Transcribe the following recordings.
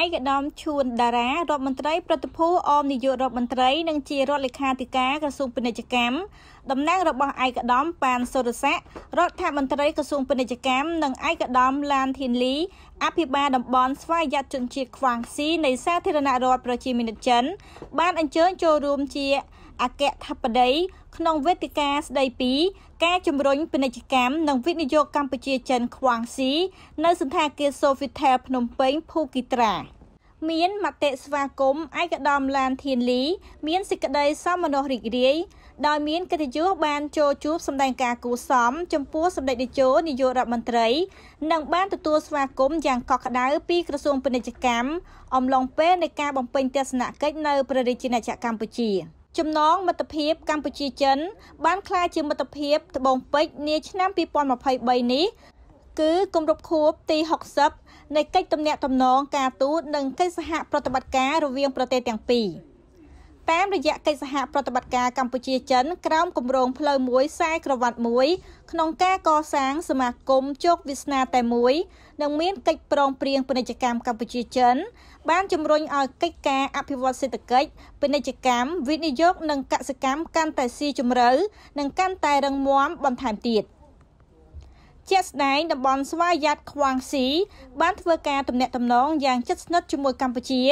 ឯកឧត្តមឈួនដារ៉ារដ្ឋមន្ត្រីប្រតិភូអមនាយករដ្ឋមន្ត្រី និងជារដ្ឋលេខាធិការក្រសួងពាណិជ្ជកម្មតំណាងរបស់ឯកឧត្តមប៉ានសុរស័ករដ្ឋមន្ត្រីក្រសួងពាណិជ្ជកម្មនិងឯកឧត្តមឡានធានលីអភិបាលតំបន់ស្វយ័តជនជាតិខ្វាងស៊ីនៃសាធារណរដ្ឋប្រជាមានិតចិន បានអញ្ជើញចូលរួមជាអគ្គធិបតី ក្នុងវេទិកាស្ដីពីការជំរុញពាណិជ្ជកម្មនិងវិនិយោគកម្ពុជាចិនខ្វាងស៊ីនៅសន្តាគារ Sofitel ភ្នំពេញភូគីត្រាមានមតិស្វាគមន៍ឯកឧត្តមឡានធានលី មានសេចក្តីសោមនស្សរីករាយដោយមានកិត្តិយសបានចូលជួបសម្ដែងការគួសមចំពោះសម្ដេចនាយកនាយករដ្ឋមន្ត្រី និងបានទទួលស្វាគមន៍យ៉ាងកក់ក្ដៅពីក្រសួងពាណិជ្ជកម្មអំឡុងពេលនៃការបំពេញទស្សនកិច្ចនៅព្រះរាជាណាចក្រកម្ពុជា។ចំណងមិត្តភាពកម្ពុជាចិនបានក្លាយជាមិត្តភាពត្បូងពេជ្រនាឆ្នាំ2023នេះគឺគម្រប់ខួបទី60នៃកិច្ចទំនាក់ទំនងការទូតនិងកិច្ចសហប្រតិបត្តិការរវាងប្រទេសទាំងពីរតាមរយៈកិច្ចសហប្រតិបត្តិការកម្ពុជាចិន ក្រោមគម្រោងផ្លូវមួយខ្សែក្រវ៉ាត់មួយ ក្នុងការកសាងសមាគមជោគវាសនាតែមួយនិងមានកិច្ចប្រងព្រៀងពាណិជ្ជកម្មកម្ពុជាចិនបានជំរុញឲ្យកិច្ចការអភិវឌ្ឍសេដ្ឋកិច្ចពាណិជ្ជកម្មវិនិយោគនិងកសិកម្មកាន់តែស៊ីជម្រៅនិងកាន់តែរឹងមាំបន្ថែមទៀត។ជាក់ស្ដែងតំបន់ស្វាយ័តខ្វាងស៊ីបានធ្វើការទំនាក់ទំនងយ៉ាងជិតស្និទ្ធជាមួយកម្ពុជា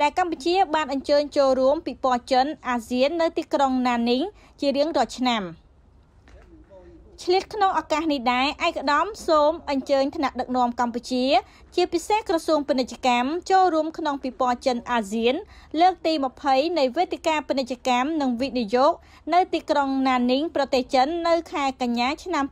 ដែលកម្ពុជាបានអញ្ជើញចូលរួម ពិព័រណ៍ចិនអាស៊ាននៅទីក្រុងណានីងជារៀងរាល់ឆ្នាំ។ឆ្លៀតក្នុងឱកាសនេះដែរឯកឧត្តមសូមអញ្ជើញថ្នាក់ដឹកនាំកម្ពុជា ជាពិសេសក្រសួងពាណិជ្ជកម្មចូលរួមក្នុងពិព័រណ៍ចិនអាស៊ាន លើកទី20នៃវេទិកាពាណិជ្ជកម្មនិងវិនិយោគនៅទីក្រុងណានីងប្រទេសចិននៅខែកញ្ញាឆ្នាំ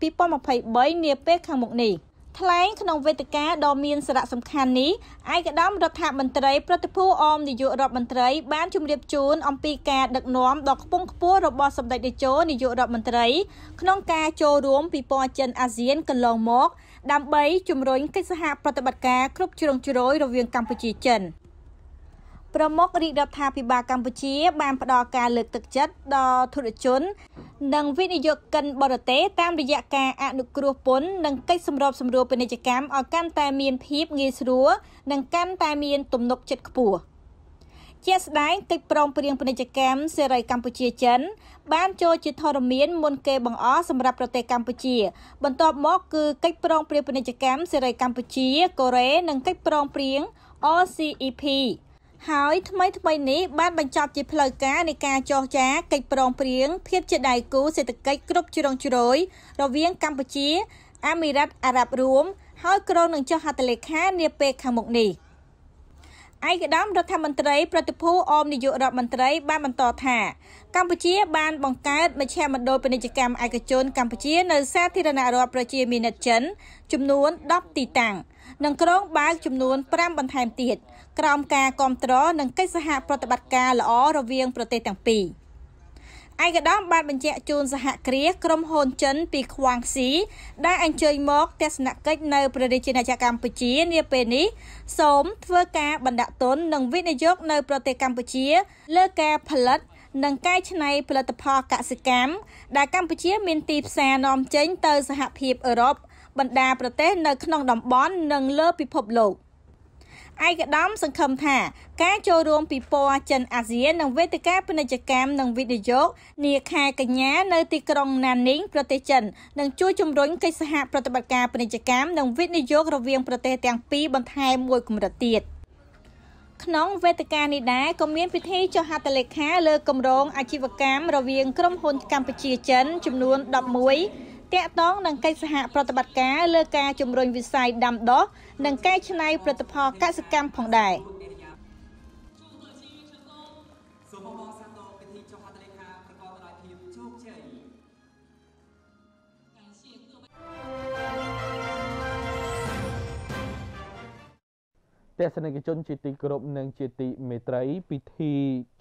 2023នាពេលខាងមុខនេះ។ថ្លែងក្នុងវេទិកាដ៏មានសារៈសំខាន់នេះឯកឧត្តមរដ្ឋាភិបាលប្រតិភូអមនាយករដ្ឋមន្ត្រីបានជម្រាបជូនអំពីការដឹកនាំដ៏ខ្ពង់ខ្ពស់របស់សម្ដេចតេជោនាយករដ្ឋមន្ត្រីក្នុងការចូលរួមពិព័រណ៍ចិន អាស៊ានកន្លងមកដើម្បីជំរុញកិច្ចសហប្រតិបត្តិការគ្រប់ជ្រុងជ្រោយរវាងកម្ពុជាចិន។ប្រមុខរាជរដ្ឋាភិបាលកម្ពុជា បានផ្ដល់ការលើកទឹកចិត្តដល់ធុរជន និងវិនិយោគិនបរទេសតាមរយៈការអនុគ្រោះពន្ធនិងកិច្ចសម្របសម្រួលពាណិជ្ជកម្មឲ្យកាន់តែមានភាពងាយស្រួលនិងកាន់តែមានទំនុកចិត្តខ្ពស់ជាស្ដែងកិច្ចព្រមព្រៀងពាណិជ្ជកម្មសេរីកម្ពុជាចិន បានចូលជាធរមានមុនគេបង្អស់សម្រាប់ប្រទេសកម្ពុជា បន្ទាប់មកគឺកិច្ចព្រមព្រៀងពាណិជ្ជកម្មសេរីកម្ពុជាកូរ៉េនិងកិច្ចព្រមព្រៀង RCEP ហើយថ្មីថ្មីនេះបានបញ្ចប់ជាផ្លូវការនៃការចរចាកិច្ចប្រឹងប្រែងភាពជាដៃគូសេដ្ឋកិច្ចគ្រប់ជ្រុងជ្រោយរវាងកម្ពុជាអាមីរ៉ាត់អារ៉ាប់រួម ហើយក្រុងនឹងចុះហត្ថលេខានាពេលខាងមុខនេះឯកឧត្តមរដ្ឋមន្ត្រីប្រតិភូអមនាយករដ្ឋមន្ត្រី បានបន្តថាកម្ពុជាបាន បង្កើតមជ្ឈមណ្ឌលពាណិជ្ជកម្មឯកជនកម្ពុជានៅសាធារណរដ្ឋប្រជាមានិតចិនចំនួន10ទីតាំងនិងក្រុងបើកចំនួន5បន្ថែមទៀត។ក្រោមការគ្រប់គ្រងនិងកិច្ចសហប្រតិបត្តិការល្អរវាងប្រទេសទាំងពីរឯកឧត្តម បានបញ្ជាក់ជូនសហគ្រាសក្រុមហ៊ុនចិនពីខ្វាងស៊ីដែលអញ្ជើញមកទស្សនកិច្ចនៅប្រទេសជាណាចក្រកម្ពុជា នាពេលនេះសូមធ្វើការបណ្ដាក់ទុននិងវិនិយោគនៅប្រទេសកម្ពុជា លើការផលិត និងកែច្នៃផលិតផលកសិកម្មដែលកម្ពុជា មានទីផ្សារនាំចេញ ទៅសហភាពអឺរ៉ុបបណ្ដាប្រទេសនៅក្នុងតំបន់និងលើពិភពលោក។ឯកឧត្តមសង្ឃឹមថាការចូលរួមពិព័រណ៍ចិនអាស៊ាននិងវេទិកាពាណិជ្ជកម្មនិងវិនិយោគនាខែកញ្ញានៅទីក្រុងណានីងប្រទេសចិននឹងជួយជំរុញកិច្ចសហប្រតិបត្តិការពាណិជ្ជកម្មនិងវិនិយោគរវាងប្រទេសទាំងពីរបន្ថែមមួយកម្រិតទៀត។ក្នុងវេទិកានេះដែរក៏មានពិធីចុះហត្ថលេខាលើគម្រោងអាជីវកម្មរវាងក្រុមហ៊ុនកម្ពុជាចិន ចំនួន11តាក់ទងនឹងកិច្ចសហប្រតិបត្តិការលើការជំរុញវិស័យដាំដុះនិងកែច្នៃផលិតផលកសិកម្មផងដែរទស្សនិកជន ជាទីគោរពនិង ជាទីមេត្រីពិធី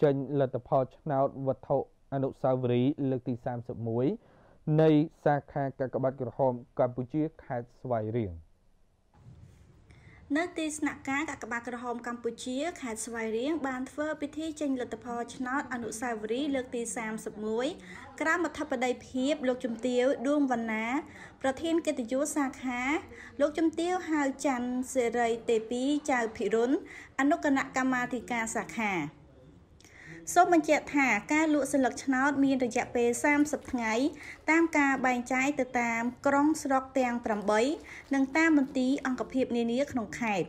ចេញលទ្ធផលឆ្នោតវត្ថុអនុស្សាវរីយ៍លើកទី31នៃសាខាកាកបាទក្រហមកម្ពុជាខេត្តស្វាយរៀងនៅទីស្នាក់ការកាកបាទក្រហមកម្ពុជាខេត្តស្វាយរៀងបានធ្វើពិធីចេញលទ្ធផលឆ្នោតអនុស្សាវរីយ៍លើកទី31ក្រមអធិបតីភាពលោកជំទាវដួងវណ្ណា ប្រធានកិត្តិយសសាខា លោកជំទាវហៅច័ន្ទសេរីទេពីចៅភិរុនអនុគណៈកម្មាធិការសាខាសូមបញ្ជាក់ថាការលក់សិលឹកឆ្នោតមានរយៈពេល30ថ្ងៃតាមការបែងចែកទៅតាមក្រុងស្រុកទាំង8និងតាមមន្ទីរអង្គភាពនានាក្នុងខេត្ត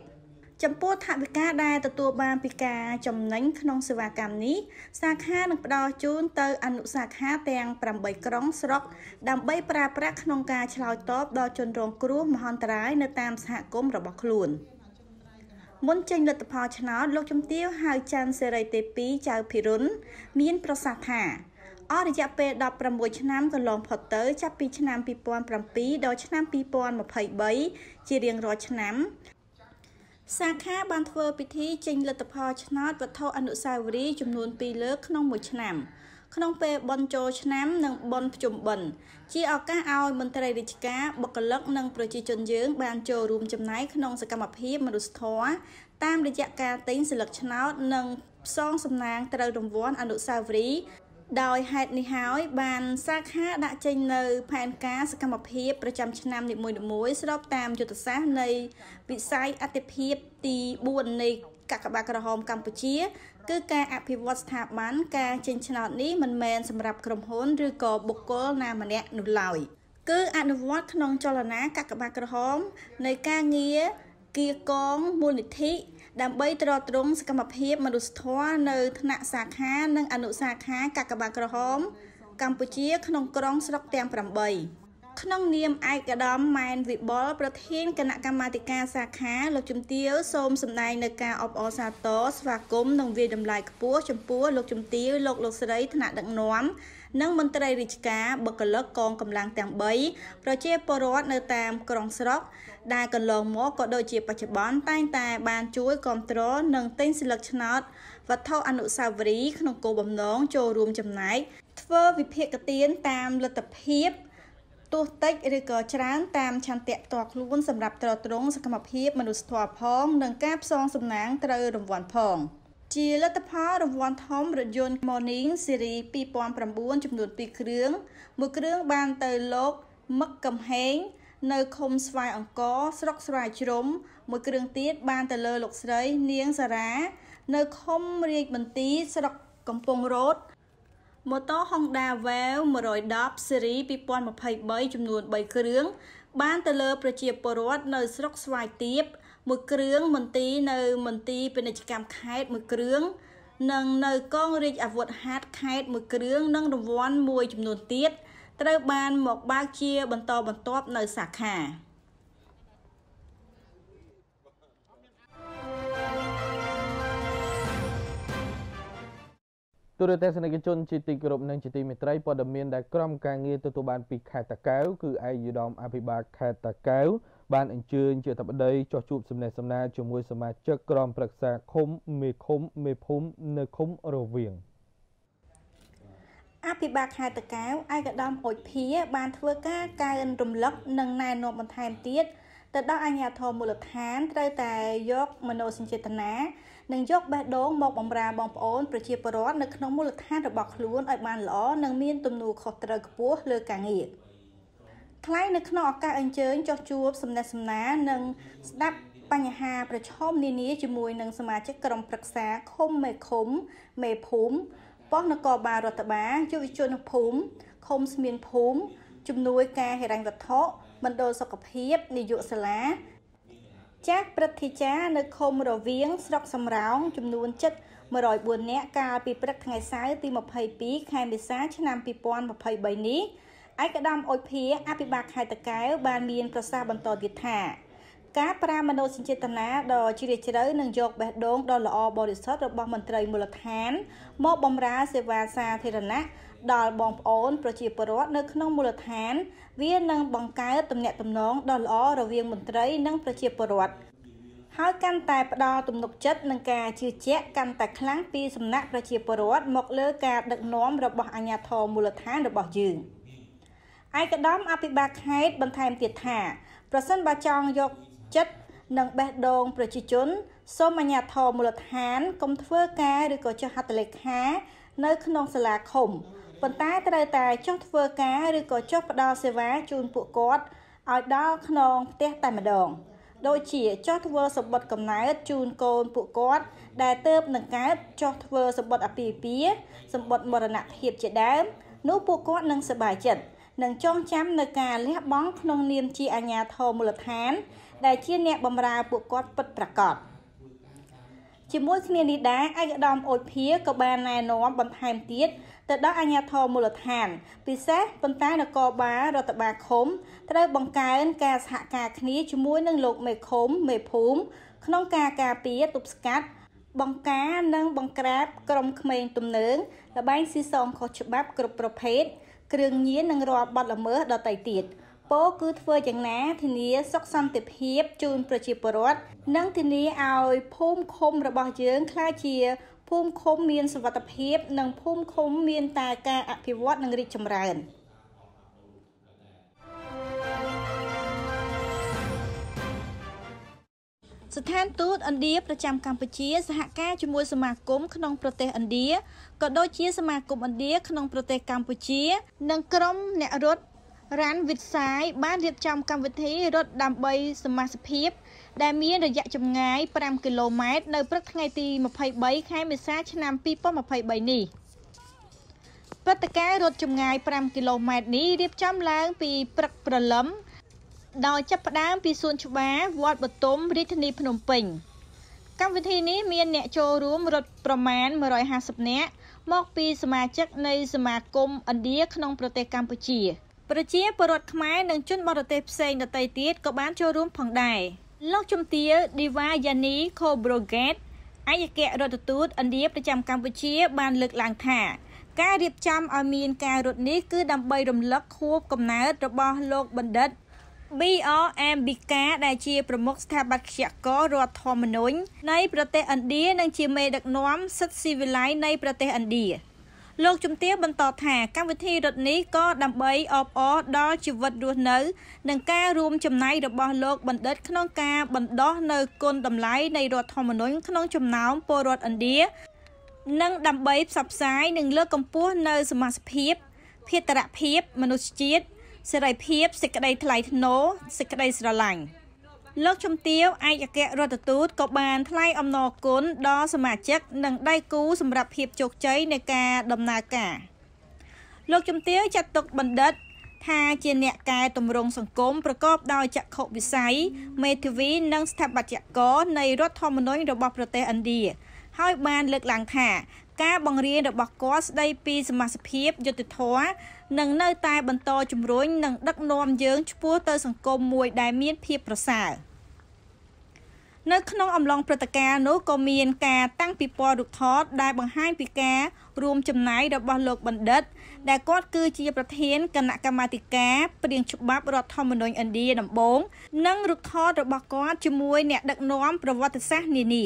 ចំពោះថវិកាដែលទទួលបានពីការចំណេញក្នុងសេវាកម្មនេះសាខានឹងផ្ដល់ជូនទៅអនុសាខាទាំង8ក្រុងស្រុកដើម្បីប្រើប្រាស់ក្នុងការឆ្លើយតបដល់ជនរងគ្រោះមហន្តរាយនៅតាមសហគមន៍របស់ខ្លួន។មុនចេញលទ្ធផលឆ្នោតលោកជំទាវហៅច័ន្ទសេរីទេពីចៅភិរុនមាន ប្រសាសន៍ថាអស់រយៈពេល16ឆ្នាំកន្លងផុតទៅ ចាប់ពីឆ្នាំ2007ដល់ឆ្នាំ2023ជារៀងរាល់ឆ្នាំ សាខាបានធ្វើពិធីចេញលទ្ធផលឆ្នោតវត្ថុអនុស្សាវរីយ៍ចំនួន2លើកក្នុងមួយឆ្នាំ។ក្នុងពេលបន់ចូលឆ្នាំនិងបន់ភ្ជុំបិណ្ឌជាឱកាសឲ្យមន្ត្រីរាជការបុគ្គលិកនិងប្រជាជនយើងបានចូលរួមចំណែកក្នុងសកម្មភាពមនុស្សធម៌តាមរយៈការទិញសិលឹកឆ្នោត និងផ្សងសំណាងត្រូវរង្វាន់អនុស្សាវរីយ៍ដោយហេតុនេះហើយបានសាខាដាក់ចេញនៅផែនការសកម្មភាពប្រចាំឆ្នាំនីមួយៗស្របតាមយុទ្ធសាស្ត្រនៃវិស័យអតិភិបទី4នៃកាកបាទក្រហមកម្ពុជាគឺការអភិវឌ្ឍស្ថាប័នការចេញឆ្នោតនេះមិនមែនសម្រាប់ក្រុមហ៊ុនឬក៏បុគ្គលណាម្នាក់នោះឡើយគឺអនុវត្តក្នុងចលនាកាកបាទក្រហមនៃការងារគៀកងមូលនិធិដើម្បីទ្រទ្រង់សកម្មភាពមនុស្សធម៌នៅថ្នាក់សាខានិងអនុសាខាកាកបាទក្រហមកម្ពុជាក្នុងក្រុងស្រុកទាំង8ក្នុងនាមឯកឧត្តមម៉ែនវិបុលប្រធានគណៈកម្មាធិការសាខាលោកជំទាវសូមសម្ដែងនៅការអបអរសាទរស្វាគមន៍និងវាយតម្លៃខ្ពស់ចំពោះលោកជំទាវលោកលោកស្រីថ្នាក់ដឹកនាំនិងមន្ត្រីរាជការបុគ្គលិកកងកម្លាំងទាំង3ប្រជាពលរដ្ឋនៅតាមក្រុងស្រុកដែលកន្លងមកក៏ដូចជាបច្ចុប្បន្នតែងតែបានជួយគ្រប់គ្រងនិងទិញស្លឹកឆ្នោតវត្ថុអនុស្សាវរីយ៍ក្នុងគោលបំណងចូលរួមចំណែកធ្វើវិភាគទានតាមលទ្ធភាពទោះតិចឬក៏ច្រើនតាមឆន្ទៈផ្ទាល់ខ្លួនសម្រាប់ត្រត្រង់សកម្មភាពមនុស្សធម៌ផងនិងការផ្សងសំណាងត្រូវរង្វាន់ផង ជាលទ្ធផលរង្វាន់ធំរថយន្ត Morning Series 2009ចំនួន2គ្រឿងមួយគ្រឿងបានទៅលោកមឹកកំហេង នៅឃុំស្វាយអង្គរស្រុកស្វាយជ្រុំមួយគ្រឿងទៀតបានទៅលើលោកស្រីនាងសារ៉ានៅឃុំរាជមន្ទីរស្រុកកំពង់រោតម៉ូតូ Honda Veil 110 Series 2023ចំនួន3គ្រឿងបានទៅលើ ប្រជាពលរដ្ឋនៅស្រុកស្វាយទៀបមួយគ្រឿងមន្ទីរនៅ មន្ទីរពាណិជ្ជកម្មខេត្តមួយគ្រឿងនិង នៅកងរាជអាវុធហត្ថខេត្តមួយគ្រឿងនិងរង្វាន់មួយចំនួនទៀតត្រូវបានមកបើកជាបន្តបន្ទាប់នៅសាខា។ទូរទស្សនិកជនជាទីគោរពនិងជាទីមេត្រីព័ត៌មានដែលក្រុមការងារទទួលបានពីខេត្តតាកែវគឺឯកឧត្តមអភិបាលខេត្តតាកែវបានអញ្ជើញជាតបដីចោះជួបសំណេះសំណាលជាមួយសមាជិកក្រុមប្រឹក្សាឃុំមេឃុំ មេភូមិនៅឃុំរវៀងអភិបាលខេត្តតាកែវឯកឧត្តមអុជភាបានធ្វើការកើនរំលឹកនិងណែនាំបន្ថែមទៀតទៅដល់អាជ្ញាធរមូលដ្ឋាន ត្រូវតែយកមនោសញ្ចេតនានិងយកបេះដូងមកបំរើបងប្អូនប្រជាពលរដ្ឋនៅក្នុងមូលដ្ឋានរបស់ខ្លួនឲ្យបានល្អនិងមានទំនួលខុសត្រូវខ្ពស់លើការងារថ្លែងនៅក្នុងឱកាសអញ្ជើញចុះជួបសំណេះសំណាលនិង ស្ដាប់បញ្ហា ប្រឈមនានាជាមួយនឹងសមាជិកក្រុមប្រឹក្សាឃុំមេឃុំមេភូមិប៉ុស្តិ៍នគរបាលរដ្ឋបាលយុវជនភូមិឃុំស្មៀនភូមិជំនួយការហិរញ្ញវត្ថុមណ្ឌលសុខភាពនាយកសាលាចាស់ព្រឹទ្ធាចារ្យនៅឃុំរវៀងស្រុកសំរោងចំនួនចិត្ត104នាក់កាលពីព្រឹកថ្ងៃសៅរ៍ទី22ខែមេសាឆ្នាំ2023នេះឯកឧត្តមអុយភាអភិបាលខេត្តតាកែវបានមានប្រសាសន៍បន្តទៀតថាការប្រាមនោសញ្ចេតនាដ៏ជ្រាលជ្រៅនិងយកបេះដូងដ៏ល្អបរិសុទ្ធរបស់មន្ត្រីមូលដ្ឋាន មកបម្រើសេវាសាធារណៈដល់បងប្អូន ប្រជាពលរដ្ឋនៅក្នុងមូលដ្ឋានវានឹងបង្កើតទំនាក់ទំនងដ៏ល្អរវាងមន្ត្រី និងប្រជាពលរដ្ឋហើយកាន់តែផ្ដល់ទំនុកចិត្តនិងការជឿជាក់កាន់តែខ្លាំងពីសំណាក់ប្រជាពលរដ្ឋមកលើការដឹកនាំរបស់អាជ្ញាធរមូលដ្ឋានរបស់យើងឯកឧត្តមអភិបាលខេត្តបន្ថែមទៀតថា ប្រសិនបើចង់យកចិត្តនិងបេះដូងប្រជាជន សូមអាជ្ញាធរមូលដ្ឋានកុំធ្វើការឬក៏ចុះហត្ថលេខានៅក្នុងសាលាឃុំប៉ុន្តែត្រូវតែចុះធ្វើការឬក៏ចុះផ្ដល់សេវាជូនពួកគាត់ឲ្យដល់ខ្នងផ្ទះតែម្ដង ដូចជាចុះធ្វើសម្បត្តិកំណើតជូនកូនពួកគាត់ដែលទៅនឹងកើតចុះធ្វើសម្បត្តិអពាហ៍ពិពាហ៍សម្បត្តិមរណភាពជាដើមនោះពួកគាត់នឹងសប្បាយចិត្តនិងចងចាំនៅការលះបង់ក្នុងនាមជាអាជ្ញាធរមូលដ្ឋាន ដែលជាអ្នកបម្រើពួកគាត់ពិតប្រាកដជាមួយគ្នានេះដែរឯកឧត្តមអូចភាក៏បានណែនាំបន្ថែមទៀតទៅដល់អាជ្ញាធរមូលដ្ឋានពិសេសប៉ុន្តែនគរបាលរដ្ឋបាលឃុំ ត្រូវបង្កើនការសហការគ្នាជាមួយនឹងលោកមេឃុំមេភូមិក្នុងការការពារទប់ស្កាត់ បង្ការ និងបង្ក្រាបក្រុមក្មេង ទំនើងលបែងស៊ីសងខុសច្បាប់គ្រប់ប្រភេទគ្រឿងញៀននិងរាល់បទល្មើសដទៃទៀតពោលគឺធ្វើយ៉ាងណាធានាសុខសន្តិភាពជូនប្រជាពលរដ្ឋនិងធានាឲ្យភូមិឃុំរបស់យើងក្លាយជាភូមិឃុំមានសុវត្ថិភាព និងភូមិឃុំមានតែការ អភិវឌ្ឍនិងរីកចម្រើនស្ថានទូតឥណ្ឌាប្រចាំកម្ពុជា សហការជាមួយ សមាគមក្នុងប្រទេសឥណ្ឌាក៏ដូចជា សមាគមឥណ្ឌាក្នុងប្រទេសកម្ពុជានិងក្រុមអ្នករត់រ៉ានវិទ្សាយបានរៀបចំកម្មវិធីរត់ដើម្បីសមាសភាពដែលមានរយៈចម្ងាយ5គីឡូម៉ែត្រនៅព្រឹកថ្ងៃទី23ខែមេសា ឆ្នាំ2023នេះព្រឹត្តិការណ៍រត់ចម្ងាយ5គីឡូម៉ែត្រនេះរៀបចំឡើងពីព្រឹកព្រលឹមដោយចាប់ផ្ដើមពីសួនច្បារវត្តបទុមរាជធានីភ្នំពេញ កម្មវិធីនេះមានអ្នកចូលរួមរត់ប្រមាណ150នាក់មកពីសមាជិកនៃសមាគមឥណ្ឌាក្នុងប្រទេសកម្ពុជា។ប្រជាពលរដ្ឋខ្មែរនិងជនបរទេសផ្សេងដទៃទៀតក៏បានចូលរួមផងដែរលោកជំទាវ Diva Yani Khobrogat អគ្គរដ្ឋទូតឥណ្ឌាប្រចាំកម្ពុជា បានលើកឡើងថាការរៀបចំឲ្យមានការរត់នេះគឺដើម្បីរំលឹកខួបកំណើត របស់លោកបណ្ឌិត BRM Bika ដែលជាប្រមុខស្ថាបត្យកររដ្ឋធម្មនុញ្ញនៃ ប្រទេសឥណ្ឌានិងជាមេដឹកនាំសិទ្ធិស៊ីវិល័យនៃប្រទេសឥណ្ឌាលោកជំទាវបន្តថាកម្មវិធីរត់នេះក៏ដើម្បីអបអរដល់ជីវិតរស់នៅនិងការរួមចំណែករបស់លោកបណ្ឌិត ក្នុងការបណ្ដោះនៅគុណតម្លៃនៃរដ្ឋធម្មនុញ្ញក្នុងចំណោមពលរដ្ឋឥណ្ឌានិងដើម្បីផ្សព្វផ្សាយនិងលើកកម្ពស់នៅសមាជិកភាតរភាពមនុស្សជាតិសេរីភាពសេចក្តីថ្លៃថ្នូរសេចក្តីស្រឡាញ់លោកជំទាវឯកអគ្គរដ្ឋទូតក៏បានថ្លែងអំណរគុណដល់សមាជិក និងដៃគូសម្រាប់ភាពជោគជ័យនៃការដំណើរការលោកជំទាវចាត់ទុកបណ្ឌិត ថាជាអ្នកកែតម្រង់សង្គមប្រកបដោយចក្ខុវិស័យមេធាវីនិងស្ថាបត្យករនៃរដ្ឋធម្មនុញ្ញរបស់ប្រទេសឥណ្ឌាហើយបាន លើកឡើង ថា ការបង្រៀនរបស់គាត់ស្ដី ពីសមាសភាពយុត្តិធម៌នឹងនៅតែ បន្តជំរុញនិងដឹកនាំយើងឆ្ពោះទៅ សង្គមមួយដែលមានភាពប្រសើរ។នៅក្នុងអំឡុងព្រឹត្តិការណ៍នោះក៏មានការតាំងពិព័រណ៍រូបថតដែលបង្ហាញពីការរួមចំណាយរបស់លោកបណ្ឌិត ដែលគាត់គឺជាប្រធានគណៈកម្មាធិការព្រៀងច្បាប់រដ្ឋធម្មនុញ្ញឥណ្ឌាដំបូងនិងរូបថតរបស់គាត់ជាមួយអ្នកដឹកនាំប្រវត្តិសាស្ត្រនានា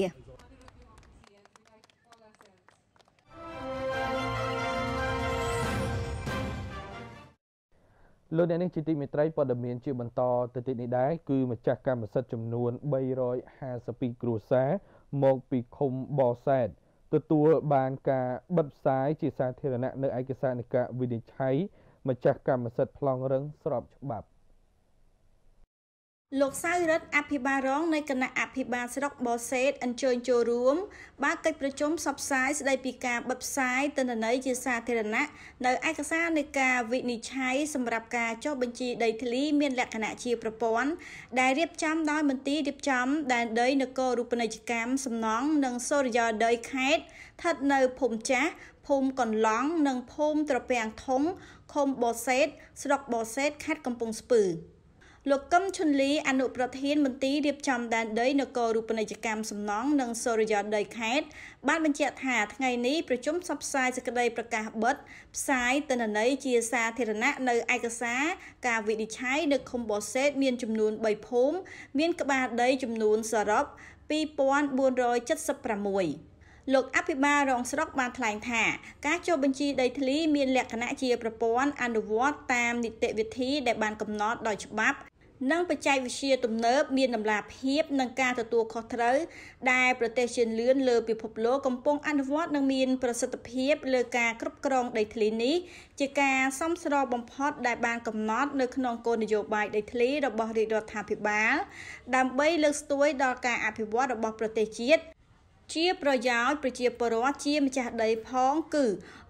លោកអ្នកនេះជាទីមេត្រីព័ត៌មានជាបន្តទៅទៀតនេះដែរគឺម្ចាស់កម្មសិទ្ធិចំនួន352គ្រួសារមកពីឃុំបសែតទទួលបានការបិទផ្សាយជាសាធារណៈនៅឯកសារនិកាវិនិច្ឆ័យម្ចាស់កម្មសិទ្ធិប្លង់រឹងស្របច្បាប់លោកសៅរិទ្ធអភិបាលរងនៃគណៈអភិបាលស្រុកបរសេតអញ្ជើញចូលរួមបើកកិច្ចប្រជុំផ្សព្វផ្សាយស្ដីពីការបិទផ្សាយទិន្នន័យជាសាធារណៈនៅឯកសារនៃការវិនិច្ឆ័យសម្រាប់ការចុះបញ្ជីដីធ្លីមានលក្ខណៈជាប្រព័ន្ធដែលរៀបចំ ដោយមន្ទីររៀបចំ ដែនដីនគររូបនីយកម្មសំណង់និងសូរិយោដីខេត្តស្ថិតនៅភូមិចាស់ភូមិកន្លង និងភូមិត្រពាំងធំឃុំបរសេត ស្រុកបរសេតខេត្តកំពង់ស្ពឺ។លោកកឹមឈុនលីអនុប្រធាន មន្ទីររៀបចំដែនដីនគររូបនីយកម្មសំណង់និងសូរិយោដីខេត្តបានបញ្ជាក់ថាថ្ងៃនេះប្រជុំផ្សព្វផ្សាយសេចក្តី ប្រកាសបិទផ្សាយទិន្នន័យជាសាធារណៈនៅឯកសារ ការវិនិច្ឆ័យនៅឃុំបូសេតមានចំនួន3ភូមិមានក្បាលដីចំនួនសរុប2476លោកអភិបាលរងស្រុកបានថ្លែងថា ការចុះបញ្ជីដីធ្លីមានលក្ខណៈជាប្រព័ន្ធអនុវត្តតាមនីតិវិធីដែល បានកំណត់ដោយច្បាប់និងបច្ចេកវិទ្យាទំនើបមានដំណាភាពនិងការទទួលខុសត្រូវដែលប្រទេសជឿនលឿនលើពិភពលោកកំពុងអនុវត្តនិងមានប្រសិទ្ធភាពលើការគ្រប់គ្រងដីធ្លីនេះជាការសមស្របបំផុតដែលបានកំណត់នៅក្នុងគោលនយោបាយដីធ្លីរបស់រាជរដ្ឋាភិបាល ដើម្បីលើកស្ទួយដល់ការអភិវឌ្ឍរបស់ប្រទេសជាតិជាប្រយោជន៍ប្រជាពលរដ្ឋជាម្ចាស់ដីផងគឺ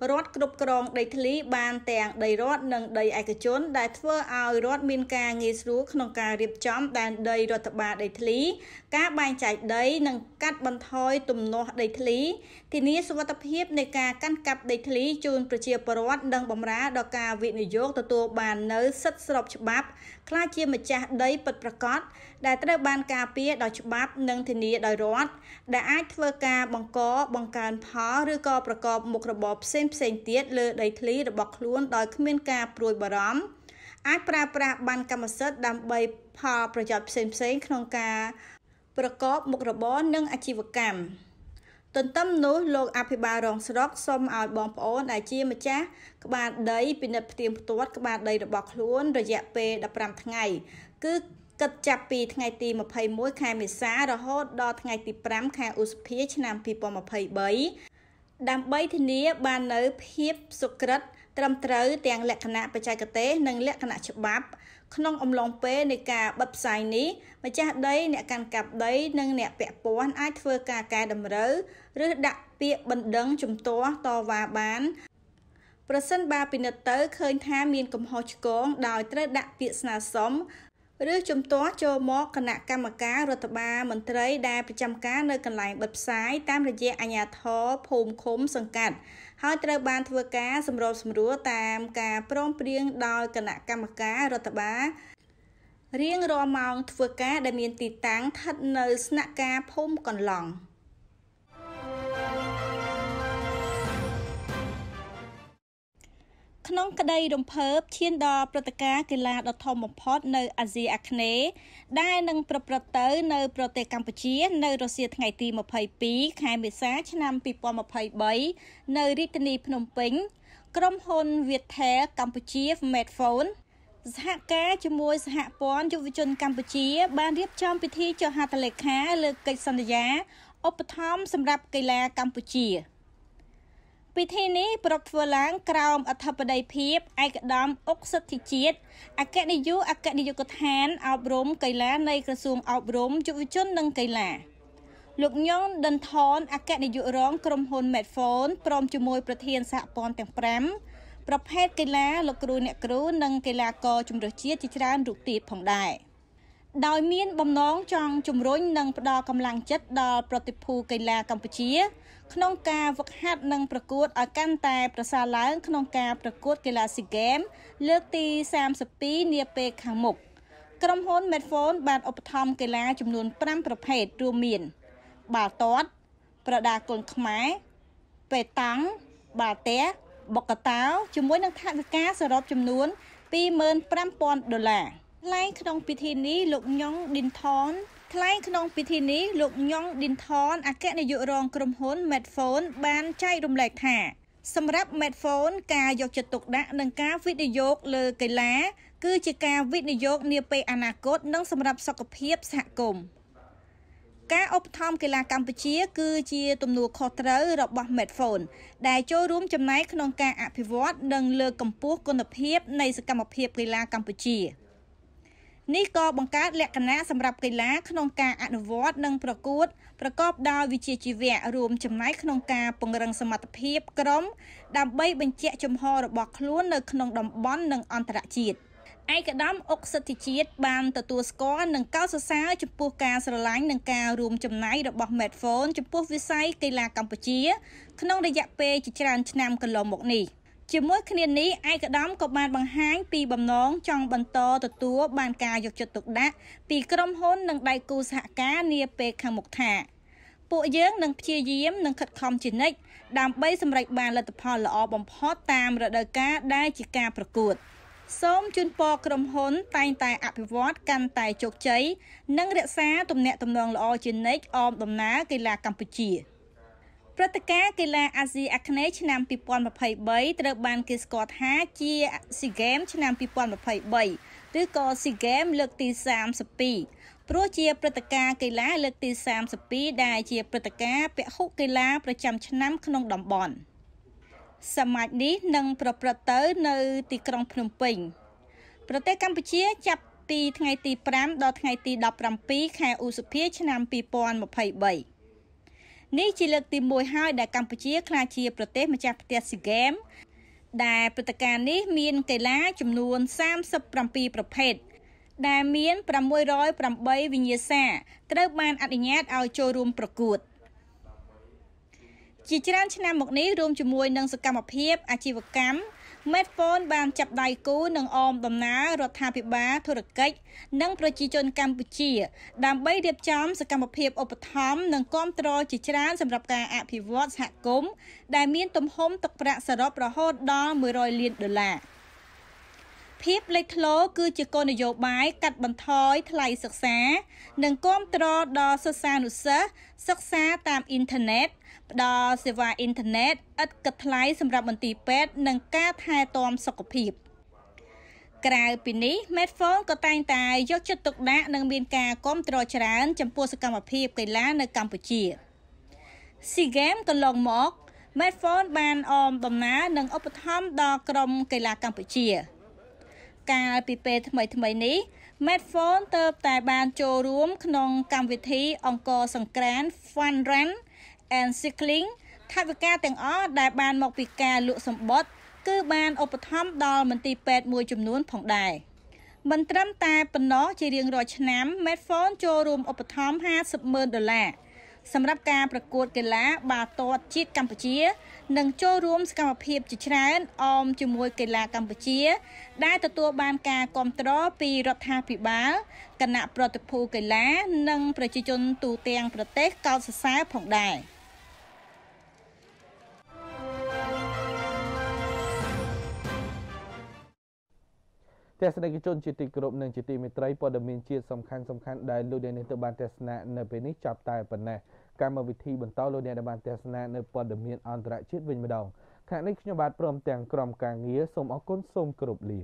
រដ្ឋគ្រប់គ្រងដីធ្លីបានទាំងដីរដ្ឋនិងដីឯកជនដែលធ្វើឲ្យរដ្ឋមានការងាយស្រួលក្នុងការរៀបចំដែនដីរដ្ឋបាលដីធ្លី ការបែងចែកដី និងកាត់បន្ថយទំនាស់ដីធ្លីធានាសុវត្ថិភាពនៃការកាន់កាប់ដីធ្លីជូនប្រជាពលរដ្ឋនិងបម្រើដល់ការវិនិយោគទទួលបាននៅសិទ្ធិស្របច្បាប់ខ្លះជាម្ចាស់ដីពិតប្រាកដដែលត្រូវបានការពារដោយច្បាប់និងធានាដោយរដ្ឋដែលអាចធ្វើការបង្កបង្កើនផលឬក៏ប្រកបមុខរបរផ្សេងផ្សេងទៀតលើ ដី ធ្លីរបស់ខ្លួន ដោយគ្មានការព្រួយបារម្ភអាចប្រើប្រាស់បានកម្មសិទ្ធិដើម្បីផលប្រយោជន៍ផ្សេងផ្សេងក្នុងការ ប្រកបមុខរបរនិងអាជីវកម្មទន្ទឹមនោះលោកអភិបាលរងស្រុកសូមឲ្យបងប្អូនដែលជាម្ចាស់ក្បាលដីពិនិត្យផ្ទៀងផ្ទាត់ក្បាលដីរបស់ខ្លួន រយៈពេល15ថ្ងៃគឺគិតចាប់ពីថ្ងៃទី21ខែមេសារហូតដល់ថ្ងៃទី5ខែឧសភាឆ្នាំ2023ដើម្បីធានាបាននៅភាពសុក្រិតត្រឹមត្រូវទាំងលក្ខណៈបច្ចេកទេសនិង លក្ខណៈច្បាប់ ក្នុងអំឡុងពេលនៃការបិទផ្សាយនេះម្ចាស់ដី អ្នកកាន់កាប់ដីនិងអ្នកពាក់ព័ន្ធអាចធ្វើការកែតម្រូវឬដាក់ពាក្យបណ្ដឹងជំទាស់តវ៉ាបាន ប្រសិនបើពិនិត្យទៅឃើញថាមានកំហុសឆ្គងដោយត្រូវដាក់ពាក្យស្នើសុំឬជំទាស់ចូលមកគណៈកម្មការរដ្ឋបាលមន្ត្រីដែលប្រចាំការនៅកន្លែងបិទផ្សាយតាមរយៈអាជ្ញាធរភូមិឃុំសង្កាត់ ហើយត្រូវបានធ្វើការសម្របសម្រួលតាម ការព្រមព្រៀងដោយគណៈកម្មការរដ្ឋបាលរៀងរាល់ម៉ោង ធ្វើការដែលមានទីតាំងស្ថិតនៅ ស្នាក់ការភូមិកន្លង់។ក្នុងក្តីរំភើបឈានដល់ព្រឹត្តិការណ៍កីឡាដ៏ធំបំផុតនៅអាស៊ីអាគ្នេយ៍ដែលនឹងប្រព្រឹត្តទៅនៅប្រទេសកម្ពុជា នៅរសៀលថ្ងៃទី22ខែមេសាឆ្នាំ2023នៅរាជធានីភ្នំពេញ ក្រុមហ៊ុន Viettel កម្ពុជា Medphone សហការជាមួយសហព័ន្ធយុវជនកម្ពុជា បានរៀបចំពិធីចុះហត្ថលេខាលើកិច្ចសន្យាឧបត្ថម្ភសម្រាប់កីឡាកម្ពុជា។ពិធីនេះប្រពធ្វើឡើងក្រោមអធិបតីភាពឯកឧត្តមអុកសិទ្ធិជាតិអគ្គនាយកអគ្គនាយកដ្ឋានអប់រំកីឡា នៃក្រសួងអប់រំយុវជននិងកីឡាលោកញងដិនថនអគ្គនាយករង ក្រុមហ៊ុន Medphone ព្រមជាមួយប្រធានសហព័ន្ធទាំង5ប្រភេទកីឡាលោកគ្រូអ្នកគ្រូនិងកីឡាករជម្រើសជាតិជាច្រើនរូបទៀតផងដែរដោយមានបំណងចង់ជំរុញនិងផ្ដល់កម្លាំងចិត្តដល់ប្រតិភូកីឡាកម្ពុជាក្នុងការហ្វឹកហាត់និងប្រកួតឲ្យកាន់តែប្រសើរឡើងក្នុងការប្រកួតកីឡាស៊ីហ្គេមលើកទី32នាពេលខាងមុខក្រុមហ៊ុន Medphone បានឧបត្ថម្ភកីឡា ចំនួន5ប្រភេទរួមមានបាល់ទាត់ប្រដាល់គុនខ្មែរប៉េតាំងបាល់ទះបុកកតោជាមួយនឹងថវិកាសរុបចំនួន25,000ដុល្លារឡើងក្នុងពិធីនេះលោកញ៉ុងឌិនថនថ្លែងក្នុងពិធីនេះលោកញងឌិនថនអគ្គនាយករងក្រុមហ៊ុន Medphone បានចែករំលែកថា សម្រាប់ Medphone ការយកចិត្តទុកដាក់និងការវិនិយោគលើ កីឡា គឺជាការវិនិយោគនាពេលអនាគតនិងសម្រាប់សុខភាពសហគមន៍ការឧបត្ថម្ភកីឡាកម្ពុជា គឺជា ទំនួលខុសត្រូវរបស់ Medphone ដែលចូលរួមចំណែកក្នុងការអភិវឌ្ឍនិងលើកកម្ពស់គុណភាព នៃសកម្មភាពកីឡាកម្ពុជា។នេះក៏បង្កើតលក្ខណៈសម្រាប់កីឡា ក្នុងការអនុវត្ត និងប្រកួត ប្រកបដោយវិជ្ជាជីវៈរួមចំណែកក្នុងការពង្រឹងសមត្ថភាព ក្រុមដើម្បីបញ្ជាក់ជំហររបស់ខ្លួននៅក្នុងតំបន់និងអន្តរជាតិ។ឯកឧត្តមអុកសិទ្ធិជាតិបានទទួលស្គាល់និងកោតសរសើរចំពោះការស្រឡាញ់និងការរួមចំណាយរបស់ Medphone ចំពោះវិស័យកីឡាកម្ពុជា ក្នុងរយៈពេលជាច្រើនឆ្នាំកន្លងមកនេះ។ជាមួយគ្នានេះឯកឧត្តមក៏បានបង្ហាញពីបំណងចង់បន្តទទួលបានការយកចិត្តទុកដាក់ពីក្រុមហ៊ុននិងដៃគូសហការនាពេលខាងមុខថាពួកយើងនឹងព្យាយាមនិងខិតខំជានិច្ចដើម្បីសម្រេចបានលទ្ធផលល្អបំផុតតាមរដូវកាលដែលជាការប្រកួតសូមជូនពរក្រុមហ៊ុន តែងតែអភិវឌ្ឍកាន់តែជោគជ័យនិងរក្សា ទំនាក់ទំនងល្អជានិច្ចអមដំណើរកីឡាកម្ពុជា។ព្រឹត្តិការណ៍កីឡាអាស៊ីអាគ្នេយ៍ឆ្នាំ2023ត្រូវបានគេស្គាល់ថាជា SEA Games ឆ្នាំ2023ឬក៏ SEA Games លើកទី32ព្រោះជាព្រឹត្តិការណ៍កីឡាលើកទី32ដែលជាព្រឹត្តិការណ៍ពហុកីឡាប្រចាំឆ្នាំក្នុងតំបន់សមាជនេះនឹងប្រព្រឹត្តទៅនៅទីក្រុងភ្នំពេញ ប្រទេសកម្ពុជាចាប់ពីថ្ងៃទី5ដល់ថ្ងៃទី17ខែឧសភាឆ្នាំ2023នេះជាលើកទី1ហើយដែលកម្ពុជាក្លាយជាប្រទេសម្ចាស់ផ្ទះស៊ីហ្គេមដែលព្រឹត្តិការណ៍នេះមានកីឡា ចំនួន37ប្រភេទដែលមាន608វិញ្ញាសាត្រូវបានអនុញ្ញាតឲ្យចូលរួមប្រកួតជាច្រើនឆ្នាំមកនេះរួមជាមួយនឹងសកម្មភាពអាជីវកម្ម Medphone បានចាប់ដៃគូនឹងអមដំណើររដ្ឋាភិបាលធុរកិច្ចនិងប្រជាជនកម្ពុជា ដើម្បីរៀបចំសកម្មភាពឧបត្ថម្ភនិងគ្រប់គ្រងជាច្រើនសម្រាប់ការអភិវឌ្ឍសហគមន៍ដែល មានទំហំទឹកប្រាក់សរុបរហូតដល់100លានដុល្លារភាពលេចធ្លោគឺជាគោលនយោបាយកាត់បន្ថយថ្លៃសិក្សា និងគ្រប់គ្រងដល់សិស្សានុសិស្សសិក្សាតាមអ៊ីនធឺណិតផ្ដល់សេវាអ៊ីនធឺណិតឥតគិតថ្លៃសម្រាប់មន្ទីរពេទ្យនិងការថែទាំសុខភាពក្រៅពីនេះ Medphone ក៏តែងតែយកចិត្តទុកដាក់និងមានការគ្រប់គ្រងច្រើនចំពោះសកម្មភាព កីឡានៅកម្ពុជា SEA Games កន្លងមក Medphone បានអមដំណើរនិងឧបត្ថម្ភដល់ក្រុមកីឡាកម្ពុជាកាលពីពេលថ្មីៗនេះ Medphone ទៅតែបានចូលរួមក្នុងកម្មវិធីអង្គរសង្ក្រាន Fun Run and Cycling ថវិកាទាំងអស់ដែលបានមកពីការលក់សម្បត្តិគឺបានឧបត្ថម្ភដល់មន្ទីរពេទ្យមួយចំនួនផងដែរមិនត្រឹមតែប៉ុណ្ណោះជារៀងរាល់ឆ្នាំ Medphone ចូលរួមឧបត្ថម្ភ50ម៉ឺនដុល្លារសម្រាប់ការប្រកួតកីឡាបាល់ទាត់ជាតិកម្ពុជា និងចូលរួមសកម្មភាពជាច្រើន អមជាមួយកីឡាកម្ពុជា ដែលទទួលបានការគ្រប់គ្រងពីរដ្ឋាភិបាលគណៈប្រតិភូកីឡា និងប្រជាជនទូទាំងប្រទេសកោតសរសើរផងដែរ។ទស្សនិកជនជាទីគោរពនិងជាទីមេត្រីព័ត៌មានជាតិសំខាន់សំខាន់ដែលលោកអ្នកនាងទៅបានទស្សនានៅពេលនេះចាប់តែប៉ុណ្ណេះកម្មវិធីបន្តលោកអ្នកដែលបានទស្សនានៅព័ត៌មានអន្តរជាតិវិញម្ដងខណៈនេះខ្ញុំបាទព្រមទាំងក្រុមការងារសូមអរគុណសូមគោរពលា